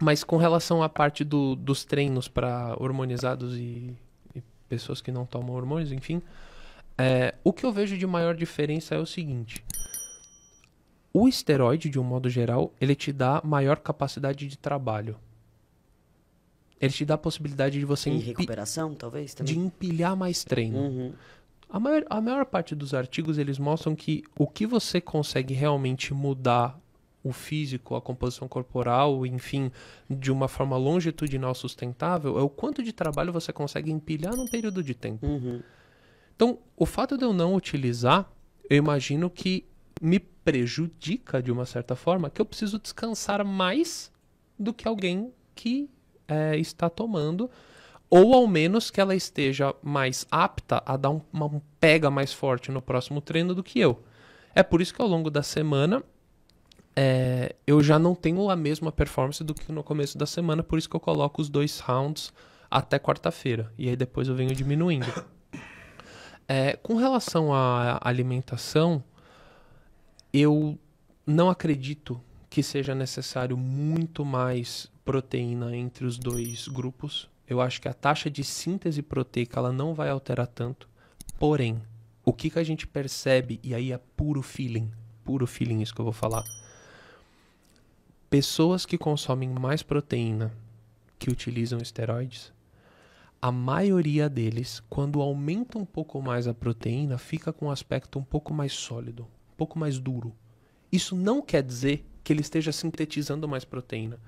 Mas com relação à parte do, dos treinos para hormonizados e, e, pessoas que não tomam hormônios, enfim, é, o que eu vejo de maior diferença é o seguinte: o esteroide, de um modo geral, ele te dá maior capacidade de trabalho. Ele te dá a possibilidade de você. Em recuperação, talvez? Também. De empilhar mais treino. Uhum. A maior, a maior parte dos artigos eles mostram que o que você consegue realmente mudar o físico, a composição corporal, enfim, de uma forma longitudinal sustentável, é o quanto de trabalho você consegue empilhar num período de tempo. Uhum. Então, o fato de eu não utilizar, eu imagino que me prejudica de uma certa forma, que eu preciso descansar mais do que alguém que é, está tomando, ou ao menos que ela esteja mais apta a dar um, uma pega mais forte no próximo treino do que eu. É por isso que ao longo da semana é, eu já não tenho a mesma performance do que no começo da semana, por isso que eu coloco os dois rounds até quarta-feira. E aí depois eu venho diminuindo. É, com relação à alimentação, eu não acredito que seja necessário muito mais proteína entre os dois grupos. Eu acho que a taxa de síntese proteica ela não vai alterar tanto. Porém, o que, que a gente percebe, e aí é puro feeling, puro feeling isso que eu vou falar pessoas que consomem mais proteína que utilizam esteroides, a maioria deles, quando aumenta um pouco mais a proteína, fica com um aspecto um pouco mais sólido, um pouco mais duro. Isso não quer dizer que ele esteja sintetizando mais proteína,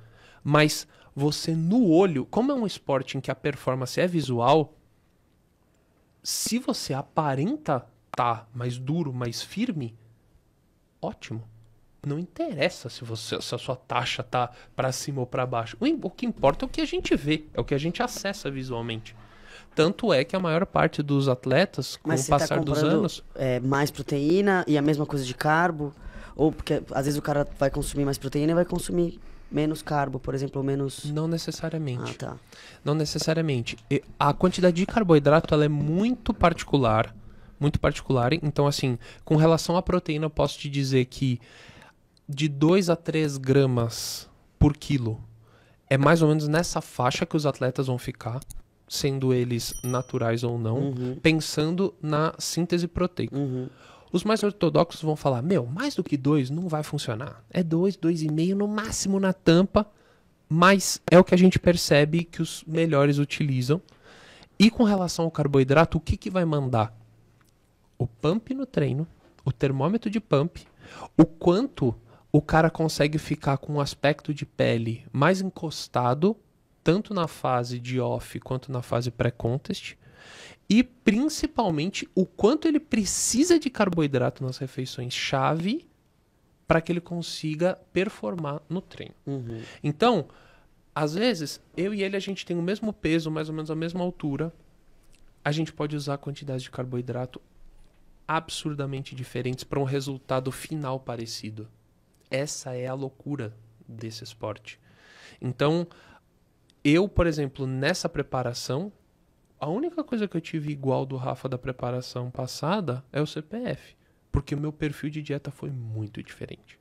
mas você no olho, como é um esporte em que a performance é visual, se você aparenta tá mais duro, mais firme, ótimo não interessa se, você, se a sua taxa tá para cima ou para baixo. O, que importa é o que a gente vê, é o que a gente acessa visualmente. Tanto é que a maior parte dos atletas, com Mas o tá passar tá dos anos. É, mais proteína e a mesma coisa de carbo. Ou porque às vezes o cara vai consumir mais proteína e vai consumir menos carbo, por exemplo, ou menos. Não necessariamente. Ah, tá. Não necessariamente. A quantidade de carboidrato ela é muito particular. Muito particular. Então, assim, com relação à proteína, eu posso te dizer que de 2 a 3 gramas por quilo. É mais ou menos nessa faixa que os atletas vão ficar, sendo eles naturais ou não, uhum. pensando na síntese proteica. Uhum. Os mais ortodoxos vão falar: meu, mais do que 2 não vai funcionar. É 2, dois, 2,5 meio no máximo na tampa, mas é o que a gente percebe que os melhores utilizam. E com relação ao carboidrato, o que, que vai mandar? O pump no treino, o termômetro de pump, o quanto o cara consegue ficar com um aspecto de pele mais encostado, tanto na fase de off quanto na fase pré-contest, e principalmente o quanto ele precisa de carboidrato nas refeições chave para que ele consiga performar no treino. Uhum. Então, às vezes, eu e ele a gente tem o mesmo peso, mais ou menos a mesma altura. A gente pode usar quantidades de carboidrato absurdamente diferentes para um resultado final parecido. Essa é a loucura desse esporte. Então, eu, por exemplo, nessa preparação, a única coisa que eu tive igual do Rafa da preparação passada é o CPF, porque o meu perfil de dieta foi muito diferente.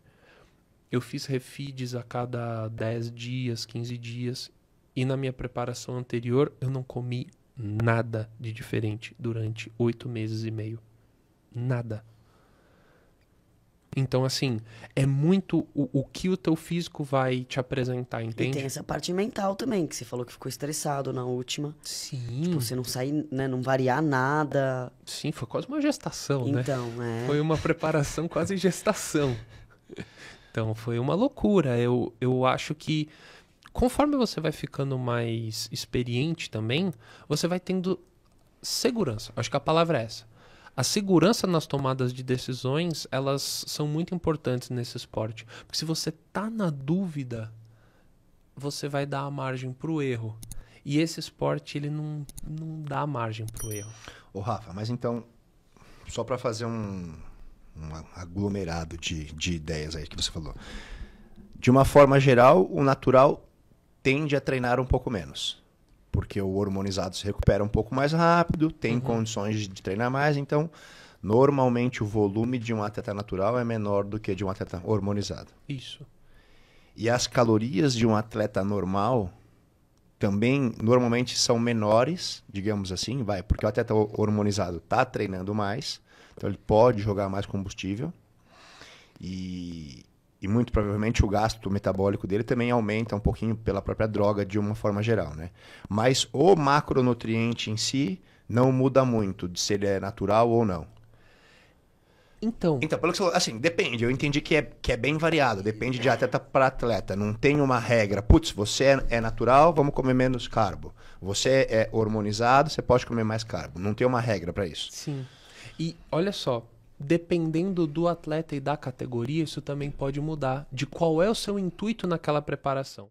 Eu fiz refeeds a cada 10 dias, 15 dias, e na minha preparação anterior eu não comi nada de diferente durante oito meses e meio. Nada. Então, assim, é muito o, o, que o teu físico vai te apresentar, entende? E tem essa parte mental também, que você falou que ficou estressado na última. Sim. Tipo, você não sair, né, não variar nada. Sim, foi quase uma gestação, então, né? Então, é. Foi uma preparação quase gestação. Então, foi uma loucura. Eu, eu acho que conforme você vai ficando mais experiente também, você vai tendo segurança. Acho que a palavra é essa a segurança nas tomadas de decisões, elas são muito importantes nesse esporte. Porque se você tá na dúvida, você vai dar a margem para o erro. E esse esporte, ele não, não dá margem para o erro. Ô, Rafa, mas então, só para fazer um, um aglomerado de, de ideias aí que você falou. De uma forma geral, o natural tende a treinar um pouco menos porque o hormonizado se recupera um pouco mais rápido, tem uhum. condições de treinar mais, então normalmente o volume de um atleta natural é menor do que de um atleta hormonizado. Isso. E as calorias de um atleta normal também normalmente são menores, digamos assim, vai, porque o atleta hormonizado está treinando mais, então ele pode jogar mais combustível. E e muito provavelmente o gasto metabólico dele também aumenta um pouquinho pela própria droga de uma forma geral, né? Mas o macronutriente em si não muda muito de se ele é natural ou não. Então. Então, pelo que você assim, depende. Eu entendi que é, que é bem variado, depende de atleta para atleta. Não tem uma regra. Putz, você é, é natural, vamos comer menos carbo. Você é hormonizado, você pode comer mais carbo. Não tem uma regra para isso. Sim. E olha só, dependendo do atleta e da categoria, isso também pode mudar de qual é o seu intuito naquela preparação.